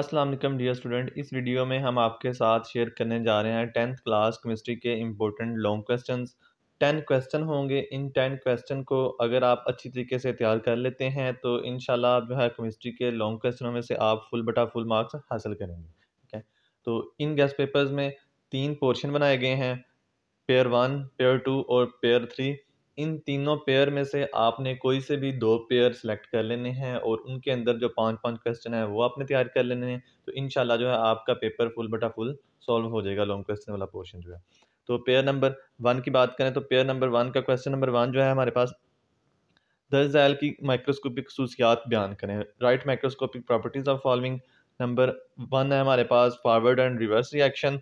अस्सलाम वालेकुम dear student इस वीडियो में हम आपके साथ शेयर करने जा रहे हैं टेंथ क्लास केमिस्ट्री के important long questions ten question होंगे इन टेन क्वेश्चन को अगर आप अच्छी तरीके से तैयार कर लेते हैं तो इन जो है केमिस्ट्री के लॉन्ग क्वेश्चनों में से आप फुल बटा फुल मार्क्स हासिल करेंगे ठीक है तो इन गैस पेपर्स में तीन पोर्शन बनाए गए हैं पेयर वन पेयर टू और पेयर थ्री इन तीनों पेयर में से आपने कोई से भी दो पेयर सेलेक्ट कर लेने हैं और उनके अंदर जो पांच पांच क्वेश्चन है वो आपने तैयार कर लेने हैं तो इन जो है आपका पेपर फुल बटा फुल सॉल्व हो जाएगा लॉन्ग क्वेश्चन वाला पोर्शन जो है तो पेयर नंबर वन की बात करें तो पेयर नंबर वन का क्वेश्चन नंबर वन जो है हमारे पास दस जैल की माइक्रोस्कोपिक खसूसियात बयान करें write microscopic properties of following number one है हमारे पास फॉरवर्ड एंड रिवर्स रिएक्शन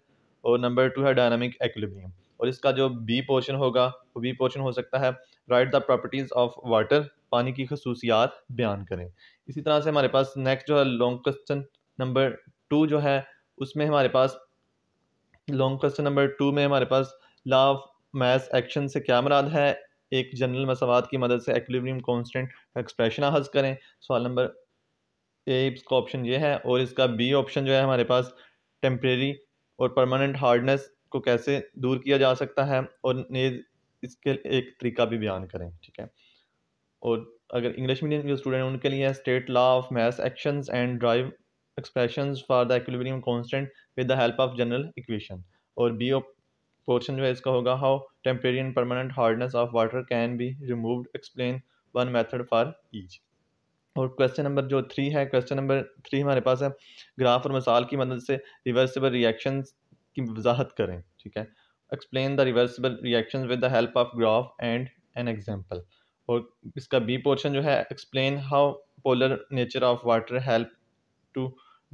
और नंबर टू है डायनामिक एक्लिबियम और इसका जो बी पोर्शन होगा वो बी पोर्शन हो सकता है write the properties of water पानी की खसूसियात बयान करें इसी तरह से हमारे पास नेक्स्ट जो है लॉन्ग क्वेश्चन नंबर टू जो है उसमें हमारे पास लॉन्ग क्वेश्चन नंबर टू में हमारे पास लॉ ऑफ मैथ एक्शन से क्या मराद है एक जनरल मसवाद की मदद से एक्लिब्रियम कांस्टेंट एक्सप्रेशन हज करें सवाल नंबर ए इसका ऑप्शन ये है और इसका बी ऑप्शन जो है हमारे पास टेम्प्रेरी और परमानेंट हार्डनेस को कैसे दूर किया जा सकता है और इसके एक तरीका भी बयान करें ठीक है और अगर इंग्लिश मीडियम के स्टूडेंट उनके लिए state law of mass actions and derive expressions for the equilibrium constant with the help of general equation और बी पोर्शन जो है इसका होगा how temporary and permanent hardness of water can be removed explain one method for each और question number जो three है question number three हमारे पास है ग्राफ और मिसाल की मदद से रिवर्सिबल रिएक्शंस की वजाहत करें ठीक है explain the reversible reaction with the help of graph and an example और इसका बी पोर्शन जो है explain how polar nature of water help to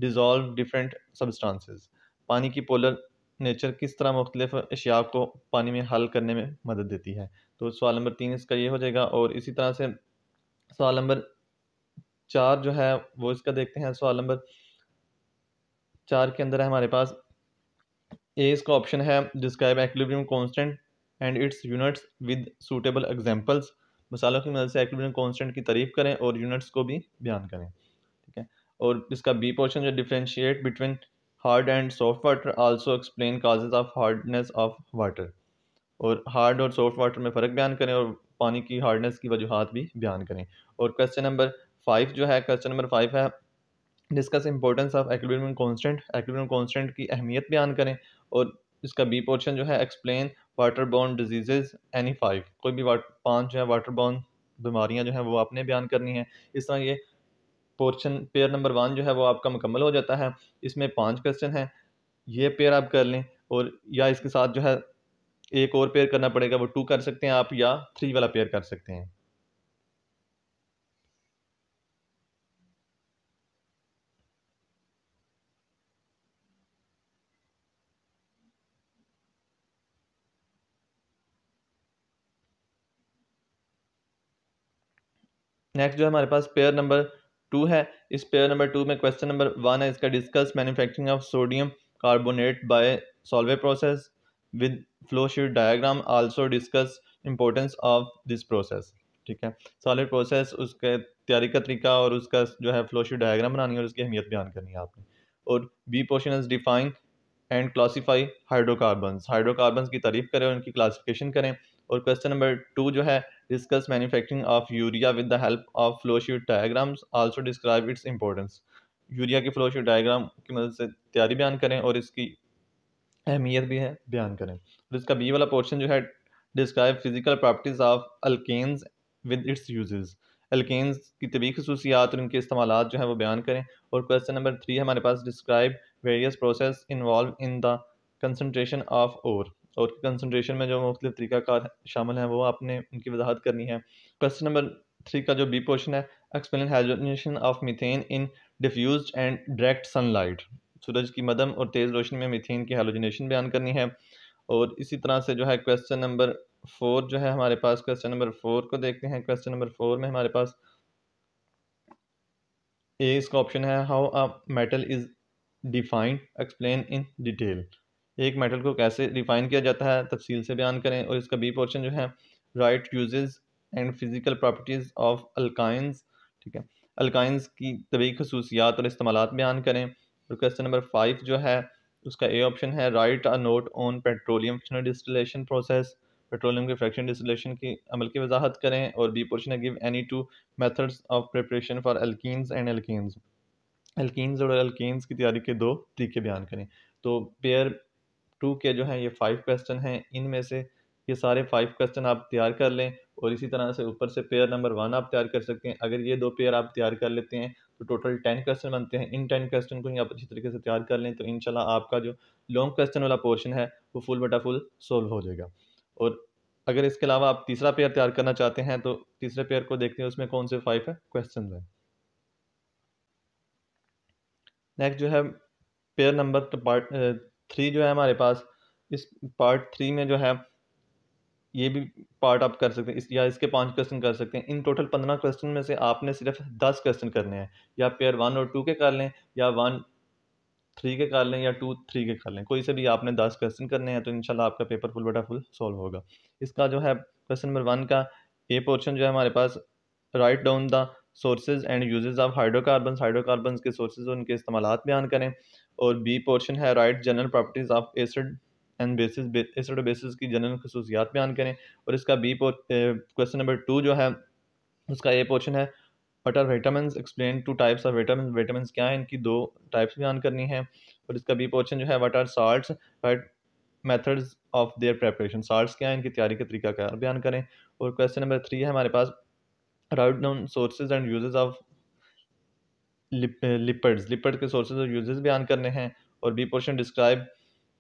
dissolve different substances पानी की पोलर नेचर किस तरह मुख्तलिफ अशिया को पानी में हल करने में मदद देती है तो सवाल नंबर तीन इसका ये हो जाएगा और इसी तरह से सवाल नंबर चार जो है वो इसका देखते हैं सवाल नंबर चार के अंदर है हमारे पास ए इसका ऑप्शन है describe equilibrium constant and its units with suitable examples मसालों की मदद से एक्लिब्रियम कांस्टेंट की तारीफ करें और यूनिट्स को भी बयान करें ठीक है और इसका बी पोर्शन जो differentiate between hard and soft water also explain causes of hardness of water और हार्ड और सॉफ्ट वाटर में फ़र्क बयान करें और पानी की हार्डनेस की वजूहत भी बयान करें और क्वेश्चन नंबर फाइव जो है क्वेश्चन नंबर फाइव है discuss importance of equilibrium constant equilibrium constant की अहमियत बयान करें और इसका बी पोर्शन जो है explain water borne diseases any five कोई भी पांच जो है वाटर बॉन्ड बीमारियाँ जो हैं वो आपने बयान करनी है इस तरह ये पोर्शन पेयर नंबर वन जो है वो आपका मुकम्मल हो जाता है इसमें पांच क्वेश्चन हैं ये पेयर आप कर लें और या इसके साथ जो है एक और पेयर करना पड़ेगा वो टू कर सकते हैं आप या थ्री वाला पेयर कर सकते हैं नेक्स्ट जो है हमारे पास पेयर नंबर टू है इस पेयर नंबर टू में क्वेश्चन नंबर वन है इसका discuss manufacturing of sodium carbonate by Solvay process with flow sheet diagram also discuss importance of this process ठीक है सॉलिड प्रोसेस उसके तैयारी का तरीका और उसका जो है फ्लो शीट डायग्राम बनानी है और उसकी अहमियत बयान करनी है आपने और B portion is define and classify hydrocarbon hydrocarbon की तारीफ करें उनकी क्लासिफिकेशन करें और क्वेश्चन नंबर टू जो है discuss manufacturing of urea with the help of flow diagrams also describe its importance urea की फ्लो डायग्राम की मदद से तैयारी बयान करें और इसकी अहमियत भी है बयान करें और इसका बी वाला पोर्शन जो है describe physical properties of alkanes with its uses alkanes की तबी खसूसियात और इनके इस्तेमाल जो है वो बयान करें और क्वेश्चन नंबर थ्री हमारे पास describe various process involve in the concentration of और और कंसनट्रेशन में जो मुख्तु मतलब तरीक़ाकार शामिल हैं वो आपने उनकी वजाहत करनी है क्वेश्चन नंबर थ्री का जो बी पोर्शन है explain hydrogenation of methane in diffuse and direct sunlight सूरज की मदम और तेज़ रोशनी में मीथेन की हाइड्रोजनेशन बयान करनी है और इसी तरह से जो है क्वेश्चन नंबर फोर जो है हमारे पास क्वेश्चन नंबर फोर को देखते हैं क्वेश्चन नंबर फोर में हमारे पास ए इसका ऑप्शन है how a metal is defined explain in detail एक मेटल को कैसे रिफाइन किया जाता है तफसील से बयान करें और इसका बी पोर्शन जो है write uses and physical properties of alkynes ठीक है अलकाइंस की तबी खसूसियात और इस्तेमाल बयान करें और क्वेश्चन नंबर फाइव जो है उसका ए ऑप्शन है write a note on petroleum fraction distillation process petroleum के फ्रैक्शन डिस्टिलेशन की अमल की वजाहत करें और बी पोर्शन है give any two methods of preparation for alkenes and alkynes alkenes और एल्किन्स की तैयारी के दो तरीके बयान करें तो पेयर टू के जो हैं ये फाइव क्वेश्चन हैं इनमें से ये सारे फाइव क्वेश्चन आप तैयार कर लें और इसी तरह से ऊपर से पेयर नंबर वन आप तैयार कर सकते हैं अगर ये दो पेयर आप तैयार कर लेते हैं तो टोटल टेन क्वेश्चन बनते हैं इन टेन क्वेश्चन को ही आप अच्छी तरीके से तैयार कर लें तो इनशाला आपका जो लॉन्ग क्वेश्चन वाला पोर्शन है वो फुल बटा फुल सोल्व हो जाएगा और अगर इसके अलावा आप तीसरा पेयर तैयार करना चाहते हैं तो तीसरे पेयर को देखते हैं उसमें कौन से फाइव है क्वेश्चन है नेक्स्ट जो है pair number two part three जो है हमारे पास इस पार्ट थ्री में जो है ये भी पार्ट आप कर सकते हैं इस या इसके पांच क्वेश्चन कर सकते हैं इन टोटल पंद्रह क्वेश्चन में से आपने सिर्फ दस क्वेश्चन करने हैं या पेयर वन और टू के कर लें या वन थ्री के कर लें या टू थ्री के कर लें कोई से भी आपने दस क्वेश्चन करने हैं तो इंशाल्लाह आपका पेपर फुल बटा फुल सॉल्व होगा इसका जो है क्वेश्चन नंबर वन का ए पोर्शन जो है हमारे पास write down the sources and uses of hydrocarbon hydrocarbon के सोर्सेज उनके इस्तेमाल बयान करें और बी पोर्शन है write general properties of acid and bases acid bases की जनरल खसूसियात बयान करें और इसका बी क्वेश्चन नंबर टू जो है उसका ए पोर्शन है what are vitamin explain two types of vitamin vitamin क्या हैं इनकी दो टाइप्स बयान करनी है और इसका बी पोर्शन जो है what are salt write of their preparation salt क्या है इनकी तैयारी का तरीका क्या बयान करें और क्वेश्चन नंबर थ्री है हमारे पास route down sources and uses of lipids lipid के सोर्सेज और यूजेज बयान करने हैं और B portion describe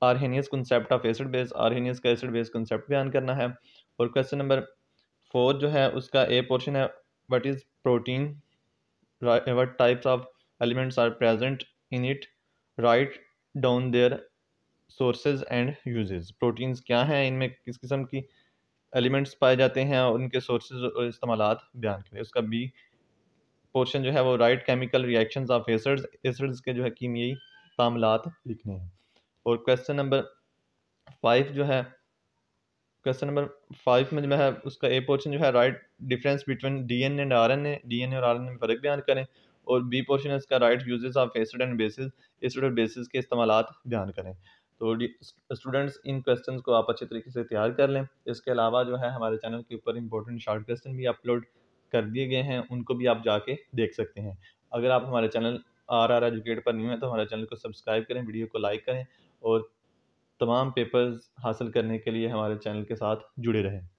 Arrhenius concept of acid base Arrhenius का एसिड बेस कंसेप्ट बयान करना है और क्वेश्चन नंबर फोर जो है उसका ए पोर्शन है what is protein what types of elements are present in it write down their sources and uses proteins क्या हैं इनमें किस किस्म की एलिमेंट्स पाए जाते हैं और उनके सोर्सेज और इस्तेमाल बयान करें उसका बी पोर्शन जो है वो write chemical reaction of acids acids के जो है कीमियाई तामलात लिखने हैं और क्वेश्चन नंबर फाइव जो है क्वेश्चन नंबर फाइव में जो है उसका ए पोर्शन जो है write difference between D and R N A D N A और आर एन ए में फ़र्क बयान करें और बी पोर्शन है इसका write uses of acid and bases acid और बेसिस के इस्तेमाल बयान करें तो स्टूडेंट्स इन क्वेश्चंस को आप अच्छे तरीके से तैयार कर लें इसके अलावा जो है हमारे चैनल के ऊपर इंपॉर्टेंट शॉर्ट क्वेश्चन भी अपलोड कर दिए गए हैं उनको भी आप जाके देख सकते हैं अगर आप हमारे चैनल आर आर एजुकेट पर न्यू हैं तो हमारे चैनल को सब्सक्राइब करें वीडियो को लाइक करें और तमाम पेपर्स हासिल करने के लिए हमारे चैनल के साथ जुड़े रहें